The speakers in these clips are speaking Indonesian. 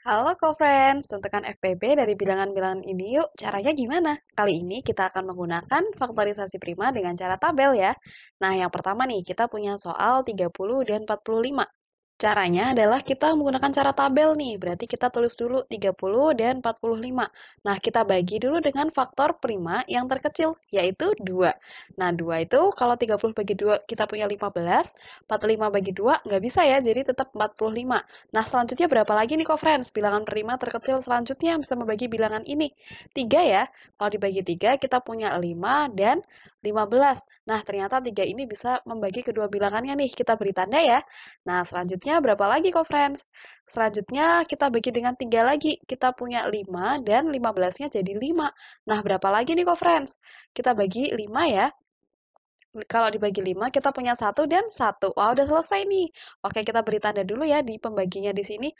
Halo co-friends, tentukan FPB dari bilangan-bilangan ini yuk. Caranya gimana? Kali ini kita akan menggunakan faktorisasi prima dengan cara tabel ya. Nah, yang pertama nih, kita punya soal 30 dan 45. Caranya adalah kita menggunakan cara tabel nih, berarti kita tulis dulu 30 dan 45. Nah, kita bagi dulu dengan faktor prima yang terkecil, yaitu 2. Nah, 2 itu kalau 30 bagi 2 kita punya 15, 45 bagi 2 nggak bisa ya, jadi tetap 45. Nah, selanjutnya berapa lagi nih, kok friends? Bilangan prima terkecil selanjutnya bisa membagi bilangan ini. 3 ya, kalau dibagi 3 kita punya 5 dan 15. Nah, ternyata 3 ini bisa membagi kedua bilangannya nih, kita beri tanda ya. Nah, selanjutnya Selanjutnya berapa lagi kok friends? Selanjutnya kita bagi dengan 3 lagi. Kita punya 5 dan 15-nya jadi 5. Nah, berapa lagi nih kok friends? Kita bagi 5 ya kalau dibagi 5, kita punya 1 dan 1. Wah, wow, udah selesai nih. Oke, kita beri tanda dulu ya di pembaginya di sini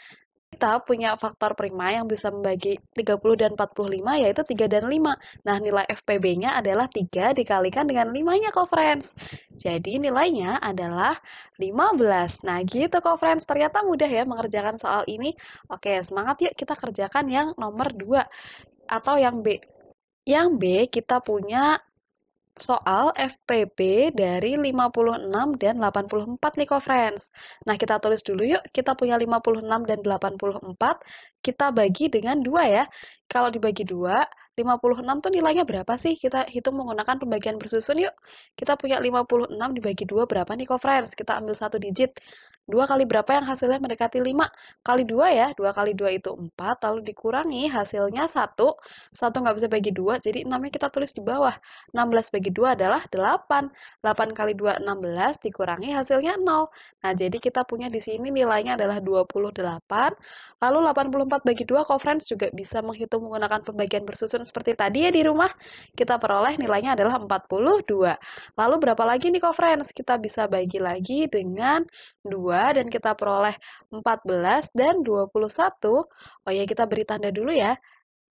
kita punya faktor prima yang bisa membagi 30 dan 45 yaitu 3 dan 5. Nah, nilai FPB-nya adalah 3 dikalikan dengan 5-nya kok friends. Jadi nilainya adalah 15. Nah, gitu kok friends. Ternyata mudah ya mengerjakan soal ini. Oke, semangat yuk kita kerjakan yang nomor 2 atau yang B. Yang B kita punya soal FPB dari 56 dan 84 niko Friends. Nah, kita tulis dulu yuk. Kita punya 56 dan 84. Kita bagi dengan 2 ya. Kalau dibagi 2, 56 tuh nilainya berapa sih? Kita hitung menggunakan pembagian bersusun yuk. Kita punya 56 dibagi 2 berapa nih Friends? Kita ambil satu digit. 2 kali berapa yang hasilnya mendekati 5? Kali 2 ya, 2 kali 2 itu 4, lalu dikurangi hasilnya 1. 1 nggak bisa bagi 2, jadi 6-nya kita tulis di bawah. 16 bagi 2 adalah 8. 8 kali 2, 16, dikurangi hasilnya 0. Nah, jadi kita punya di sini nilainya adalah 28. Lalu 84 bagi 2, friends juga bisa menghitung menggunakan pembagian bersusun seperti tadi ya di rumah. Kita peroleh nilainya adalah 42. Lalu berapa lagi nih, friends? Kita bisa bagi lagi dengan 2 dan kita peroleh 14 dan 21. Oh ya, kita beri tanda dulu ya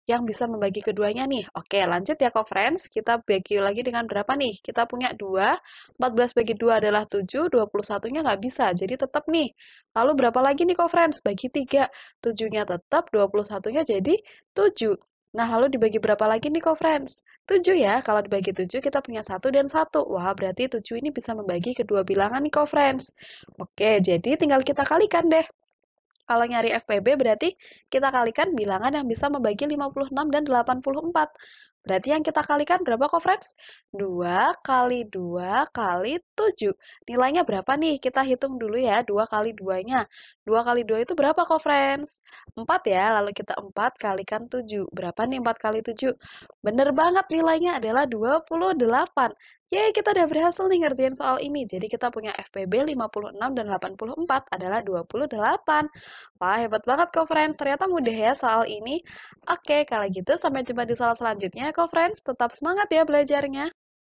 yang bisa membagi keduanya nih. Oke, lanjut ya kok friends. Kita bagi lagi dengan berapa nih? Kita punya 2, 14 bagi 2 adalah 7, 21-nya nggak bisa, jadi tetap nih. Lalu berapa lagi nih kok friends? Bagi 3, 7-nya tetap, 21-nya jadi 7. Nah, lalu dibagi berapa lagi nih kok, friends? 7 ya, kalau dibagi 7 kita punya 1 dan 1. Wah, berarti 7 ini bisa membagi kedua bilangan nih kok, friends. Oke, jadi tinggal kita kalikan deh. Kalau nyari FPB berarti kita kalikan bilangan yang bisa membagi 56 dan 84. Berarti yang kita kalikan berapa kok, friends? 2 kali 2 kali 7. Nilainya berapa nih? Kita hitung dulu ya, 2 kali 2-nya. 2 kali 2 itu berapa kok, friends? 4 ya, lalu kita 4 kalikan 7. Berapa nih 4 kali 7? Bener banget nilainya adalah 28. Yeay, kita udah berhasil nih ngertiin soal ini. Jadi kita punya FPB 56 dan 84 adalah 28. Wah, hebat banget kok, friends. Ternyata mudah ya soal ini. Oke, kalau gitu sampai jumpa di soal selanjutnya. Kok, Friends, tetap semangat ya belajarnya.